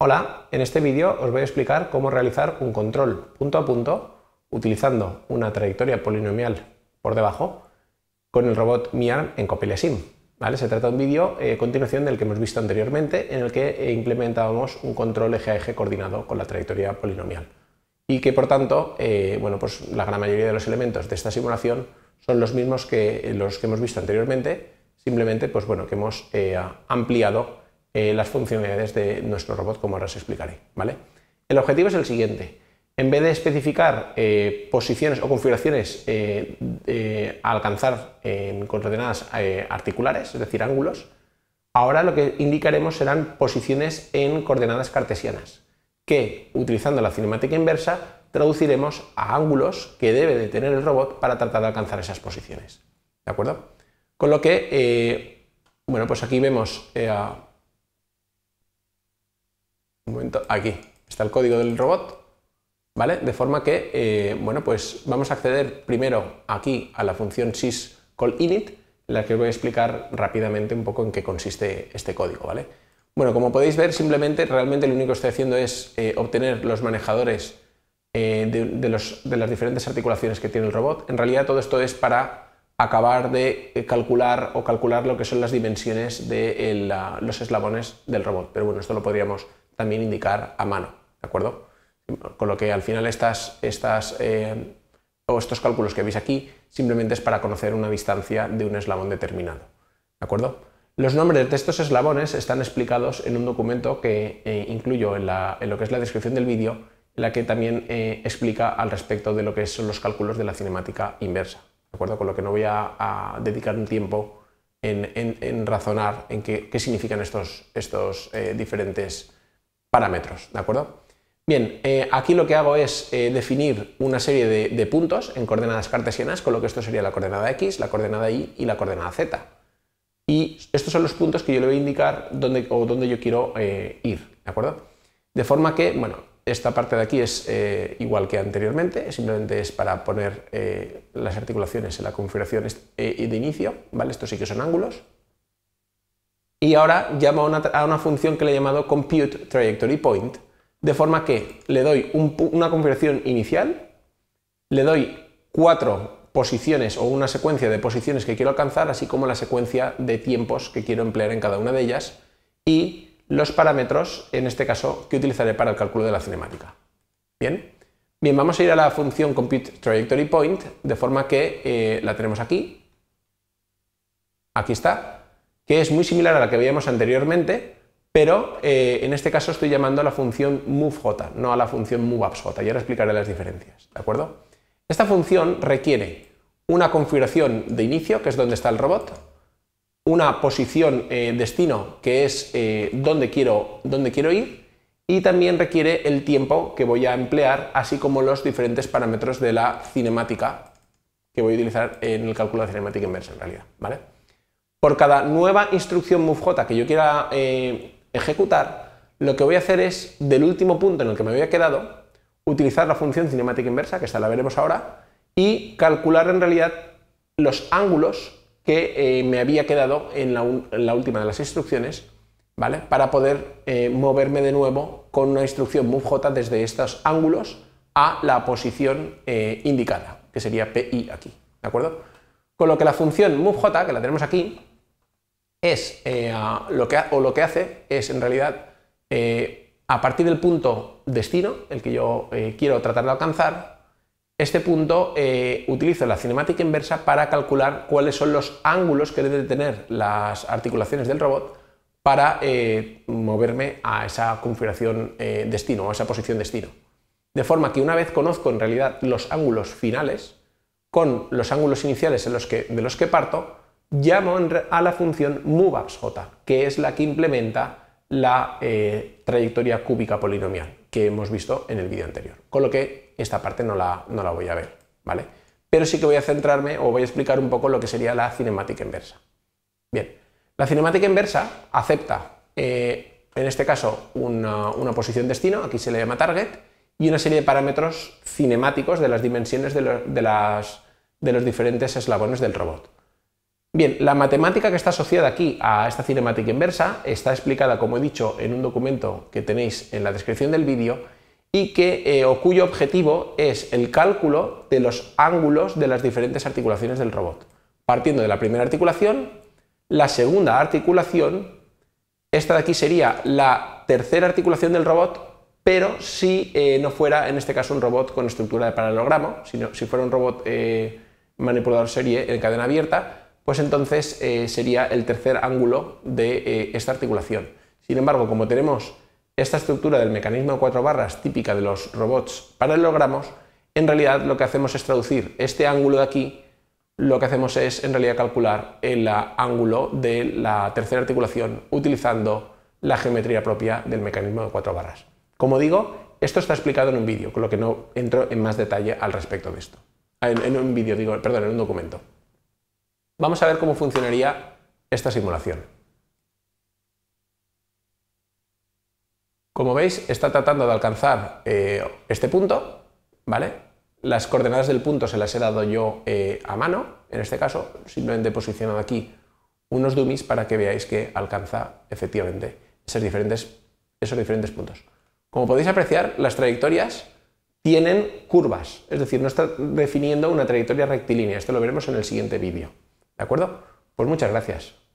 Hola, en este vídeo os voy a explicar cómo realizar un control punto a punto utilizando una trayectoria polinomial por debajo con el robot MiArm en sim, ¿vale? Se trata de un vídeo eh, continuación del que hemos visto anteriormente en el que implementábamos un control eje a eje coordinado con la trayectoria polinomial y que por tanto eh, bueno, pues la gran mayoría de los elementos de esta simulación son los mismos que eh, los que hemos visto anteriormente, simplemente pues, bueno, que hemos ampliado eh, las funcionalidades de nuestro robot, como ahora os explicaré. ¿vale? El objetivo es el siguiente. En vez de especificar eh, posiciones o configuraciones eh, a alcanzar en coordenadas articulares, es decir, ángulos, ahora lo que indicaremos serán posiciones en coordenadas cartesianas, que utilizando la cinemática inversa traduciremos a ángulos que debe de tener el robot para tratar de alcanzar esas posiciones. ¿De acuerdo? Con lo que, bueno, pues aquí vemos aquí está el código del robot, ¿vale? De forma que, eh, bueno, pues vamos a acceder primero aquí a la función syscall_init, la que os voy a explicar rápidamente un poco en qué consiste este código, ¿vale? Bueno, como podéis ver, simplemente realmente lo único que estoy haciendo es eh, obtener los manejadores eh, de, las diferentes articulaciones que tiene el robot. En realidad todo esto es para acabar de calcular o calcular lo que son las dimensiones de los eslabones del robot. Pero bueno, esto lo podríamos también indicar a mano, ¿de acuerdo? Con lo que al final estas, estas eh, o estos cálculos que veis aquí simplemente es para conocer una distancia de un eslabón determinado, ¿de acuerdo? Los nombres de estos eslabones están explicados en un documento que eh, incluyo en, lo que es la descripción del vídeo, la que también eh, explica al respecto de lo que son los cálculos de la cinemática inversa, ¿de acuerdo? Con lo que no voy a, dedicar un tiempo en, razonar en qué, significan estos, estos diferentes parámetros, ¿de acuerdo? Bien, eh, aquí lo que hago es eh, definir una serie de, puntos en coordenadas cartesianas, con lo que esto sería la coordenada x, la coordenada y y la coordenada z. Y estos son los puntos que yo le voy a indicar dónde, o dónde yo quiero eh, ir, ¿de acuerdo? De forma que, bueno, esta parte de aquí es igual que anteriormente, simplemente es para poner las articulaciones en la configuración de inicio, ¿vale? Estos sí que son ángulos y ahora llamo a una, función que le he llamado compute trajectory point, de forma que le doy una configuración inicial, le doy cuatro posiciones o una secuencia de posiciones que quiero alcanzar, así como la secuencia de tiempos que quiero emplear en cada una de ellas y los parámetros, en este caso, que utilizaré para el cálculo de la cinemática. Bien, bien vamos a ir a la función compute trajectory point, de forma que eh, la tenemos aquí. Aquí está, que es muy similar a la que veíamos anteriormente, pero eh, en este caso estoy llamando a la función moveJ, no a la función moveAppsJ, y ahora explicaré las diferencias, ¿de acuerdo? Esta función requiere una configuración de inicio, que es donde está el robot, una posición eh, destino, que es eh, donde, quiero, donde quiero ir, y también requiere el tiempo que voy a emplear, así como los diferentes parámetros de la cinemática que voy a utilizar en el cálculo de cinemática inversa en realidad, ¿vale? Por cada nueva instrucción MoveJ que yo quiera eh, ejecutar, lo que voy a hacer es, del último punto en el que me había quedado, utilizar la función cinemática inversa, que esta la veremos ahora, y calcular en realidad los ángulos que eh, me había quedado en la, última de las instrucciones, ¿vale? Para poder eh, moverme de nuevo con una instrucción MoveJ desde estos ángulos a la posición indicada, que sería PI aquí, ¿de acuerdo? Con lo que la función MoveJ, que la tenemos aquí, es eh, lo que, o lo que hace es en realidad eh, a partir del punto destino, el que yo eh, quiero tratar de alcanzar, este punto utilizo la cinemática inversa para calcular cuáles son los ángulos que deben tener las articulaciones del robot para moverme a esa configuración destino o a esa posición destino. De forma que una vez conozco en realidad los ángulos finales, con los ángulos iniciales en los que, de los que parto, llamo a la función muvaxj, que es la que implementa la eh, trayectoria cúbica polinomial que hemos visto en el vídeo anterior. Con lo que esta parte no la, voy a ver, ¿vale? Pero sí que voy a centrarme o voy a explicar un poco lo que sería la cinemática inversa. Bien, la cinemática inversa acepta, eh, en este caso, una, posición destino, aquí se le llama target, y una serie de parámetros cinemáticos de las dimensiones de los diferentes eslabones del robot. Bien, la matemática que está asociada aquí a esta cinemática inversa está explicada, como he dicho, en un documento que tenéis en la descripción del vídeo y que, eh, cuyo objetivo es el cálculo de los ángulos de las diferentes articulaciones del robot, partiendo de la primera articulación, la segunda articulación, esta de aquí sería la tercera articulación del robot, pero si eh, no fuera en este caso un robot con estructura de paralelogramo, sino si fuera un robot eh, manipulador serie en cadena abierta, pues entonces eh, sería el tercer ángulo de eh, esta articulación. Sin embargo, como tenemos esta estructura del mecanismo de cuatro barras típica de los robots paralelogramos, en realidad lo que hacemos es traducir este ángulo de aquí, lo que hacemos es en realidad calcular el ángulo de la tercera articulación utilizando la geometría propia del mecanismo de cuatro barras. Como digo, esto está explicado en un vídeo, con lo que no entro en más detalle al respecto de esto. Ah, en, en un vídeo, digo, perdón, en un documento. Vamos a ver cómo funcionaría esta simulación. Como veis, está tratando de alcanzar eh, este punto, ¿vale? Las coordenadas del punto se las he dado yo eh, a mano, en este caso, simplemente he posicionado aquí unos dummies para que veáis que alcanza efectivamente esos diferentes, esos diferentes puntos. Como podéis apreciar, las trayectorias tienen curvas, es decir, no está definiendo una trayectoria rectilínea. Esto lo veremos en el siguiente vídeo. ¿De acuerdo? Pues muchas gracias.